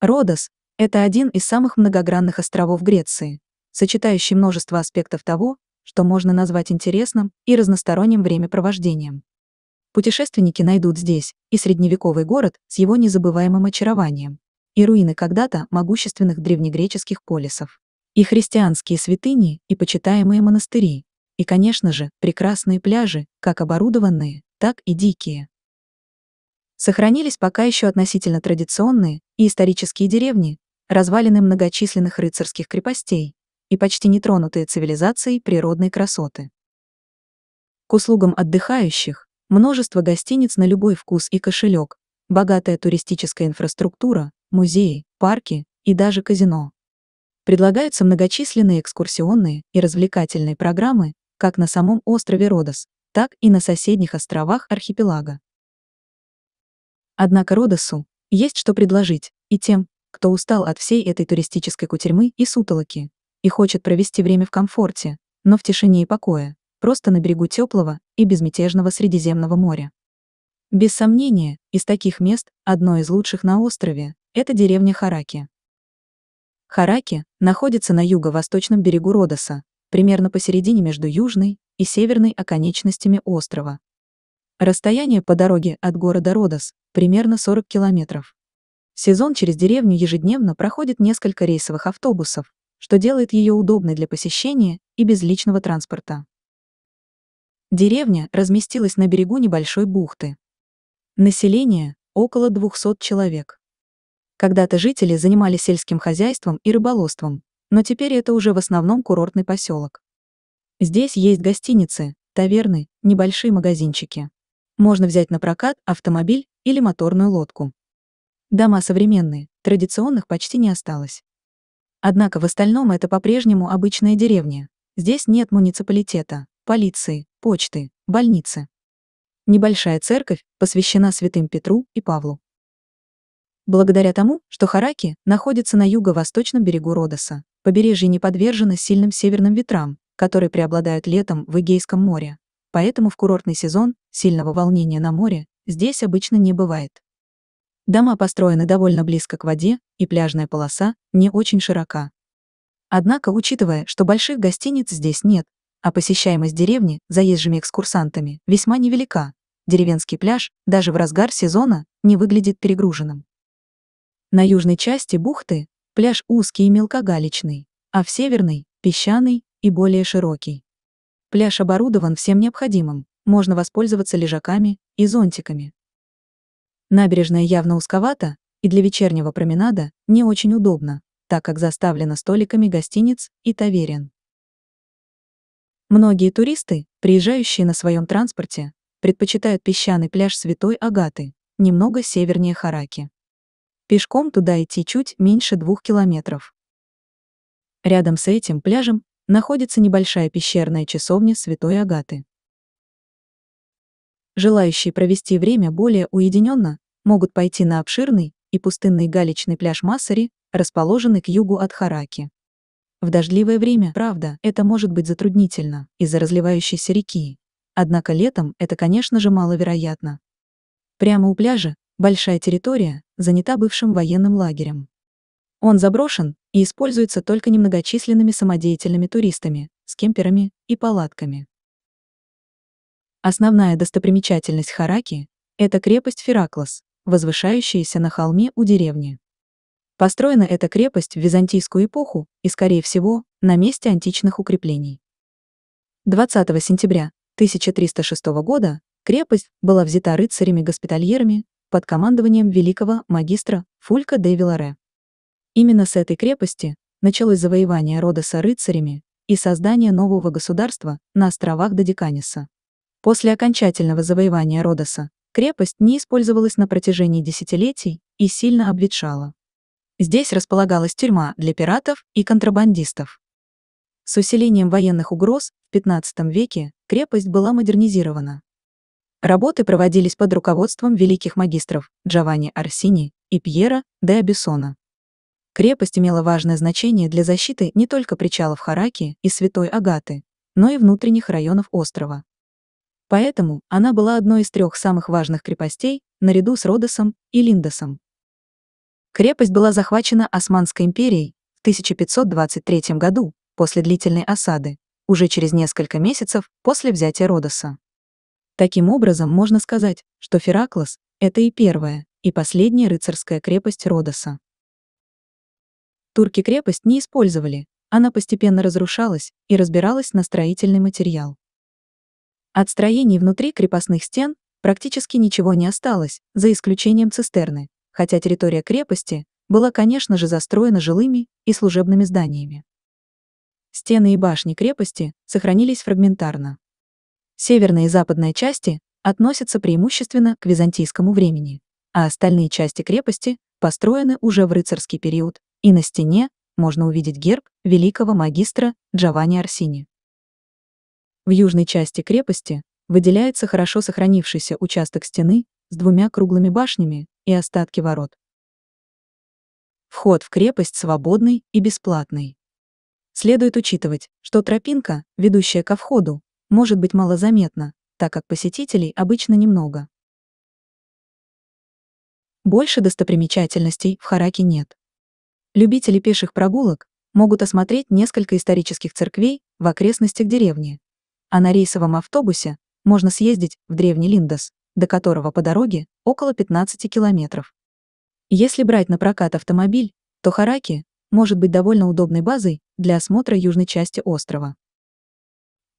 Родос — это один из самых многогранных островов Греции, сочетающий множество аспектов того, что можно назвать интересным и разносторонним времяпровождением. Путешественники найдут здесь и средневековый город с его незабываемым очарованием, и руины когда-то могущественных древнегреческих полисов, и христианские святыни и почитаемые монастыри, и, конечно же, прекрасные пляжи, как оборудованные, так и дикие сохранились пока еще относительно традиционные и исторические деревни, развалины многочисленных рыцарских крепостей и почти нетронутые цивилизацией природной красоты. К услугам отдыхающих множество гостиниц на любой вкус и кошелек, богатая туристическая инфраструктура, музеи, парки и даже казино. Предлагаются многочисленные экскурсионные и развлекательные программы как на самом острове Родос, так и на соседних островах архипелага. Однако Родосу есть что предложить и тем, кто устал от всей этой туристической кутерьмы и сутолоки и хочет провести время в комфорте, но в тишине и покое, просто на берегу теплого и безмятежного Средиземного моря. Без сомнения, из таких мест одно из лучших на острове – это деревня Хараки. Хараки находится на юго-восточном берегу Родоса, примерно посередине между южной и северной оконечностями острова, Расстояние по дороге от города Родос примерно 40 километров. Сезон через деревню ежедневно проходит несколько рейсовых автобусов, что делает ее удобной для посещения и без личного транспорта. Деревня разместилась на берегу небольшой бухты. Население – около 200 человек. Когда-то жители занимались сельским хозяйством и рыболовством, но теперь это уже в основном курортный поселок. Здесь есть гостиницы, таверны, небольшие магазинчики можно взять на прокат автомобиль или моторную лодку. Дома современные, традиционных почти не осталось. Однако в остальном это по-прежнему обычная деревня. Здесь нет муниципалитета, полиции, почты, больницы. Небольшая церковь посвящена святым Петру и Павлу. Благодаря тому, что Хараки находится на юго-восточном берегу Родоса, побережье не подвержено сильным северным ветрам, которые преобладают летом в Эгейском море, поэтому в курортный сезон Сильного волнения на море здесь обычно не бывает. Дома построены довольно близко к воде, и пляжная полоса не очень широка. Однако, учитывая, что больших гостиниц здесь нет, а посещаемость деревни заезжими экскурсантами весьма невелика, деревенский пляж даже в разгар сезона не выглядит перегруженным. На южной части бухты пляж узкий и мелкогалечный, а в северной – песчаный и более широкий. Пляж оборудован всем необходимым, можно воспользоваться лежаками и зонтиками. Набережная явно узковата и для вечернего променада не очень удобно, так как заставлена столиками гостиниц и таверен. Многие туристы, приезжающие на своем транспорте, предпочитают песчаный пляж Святой Агаты, немного севернее Хараки. Пешком туда идти чуть меньше двух километров. Рядом с этим пляжем находится небольшая пещерная часовня Святой Агаты. Желающие провести время более уединенно могут пойти на обширный и пустынный галечный пляж Массари, расположенный к югу от Хараки. В дождливое время, правда, это может быть затруднительно из-за разливающейся реки. Однако летом это, конечно же, маловероятно. Прямо у пляжа большая территория занята бывшим военным лагерем. Он заброшен и используется только немногочисленными самодеятельными туристами, с кемперами и палатками. Основная достопримечательность Хараки – это крепость Фераклос, возвышающаяся на холме у деревни. Построена эта крепость в византийскую эпоху и, скорее всего, на месте античных укреплений. 20 сентября 1306 года крепость была взята рыцарями-госпитальерами под командованием великого магистра Фулька де Виларе. Именно с этой крепости началось завоевание Родоса рыцарями и создание нового государства на островах Додиканиса. После окончательного завоевания Родоса крепость не использовалась на протяжении десятилетий и сильно обветшала. Здесь располагалась тюрьма для пиратов и контрабандистов. С усилением военных угроз в XV веке крепость была модернизирована. Работы проводились под руководством великих магистров Джованни Арсини и Пьера де Абисона. Крепость имела важное значение для защиты не только причалов Хараки и Святой Агаты, но и внутренних районов острова. Поэтому она была одной из трех самых важных крепостей наряду с Родосом и Линдосом. Крепость была захвачена Османской империей в 1523 году после длительной осады, уже через несколько месяцев после взятия Родоса. Таким образом, можно сказать, что Фераклос — это и первая, и последняя рыцарская крепость Родоса. Турки крепость не использовали, она постепенно разрушалась и разбиралась на строительный материал. От строений внутри крепостных стен практически ничего не осталось, за исключением цистерны, хотя территория крепости была, конечно же, застроена жилыми и служебными зданиями. Стены и башни крепости сохранились фрагментарно. Северная и западная части относятся преимущественно к византийскому времени, а остальные части крепости построены уже в рыцарский период, и на стене можно увидеть герб великого магистра Джованни Арсини. В южной части крепости выделяется хорошо сохранившийся участок стены с двумя круглыми башнями и остатки ворот. Вход в крепость свободный и бесплатный. Следует учитывать, что тропинка, ведущая ко входу, может быть малозаметна, так как посетителей обычно немного. Больше достопримечательностей в Хараке нет. Любители пеших прогулок могут осмотреть несколько исторических церквей в окрестностях деревни, а на рейсовом автобусе можно съездить в Древний Линдос, до которого по дороге около 15 километров. Если брать на прокат автомобиль, то Хараки может быть довольно удобной базой для осмотра южной части острова.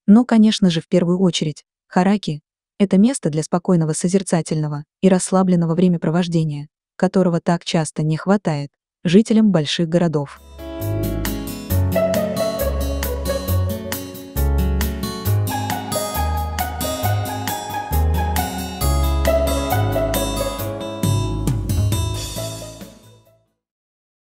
Но, конечно же, в первую очередь, Хараки — это место для спокойного созерцательного и расслабленного времяпровождения, которого так часто не хватает жителям больших городов.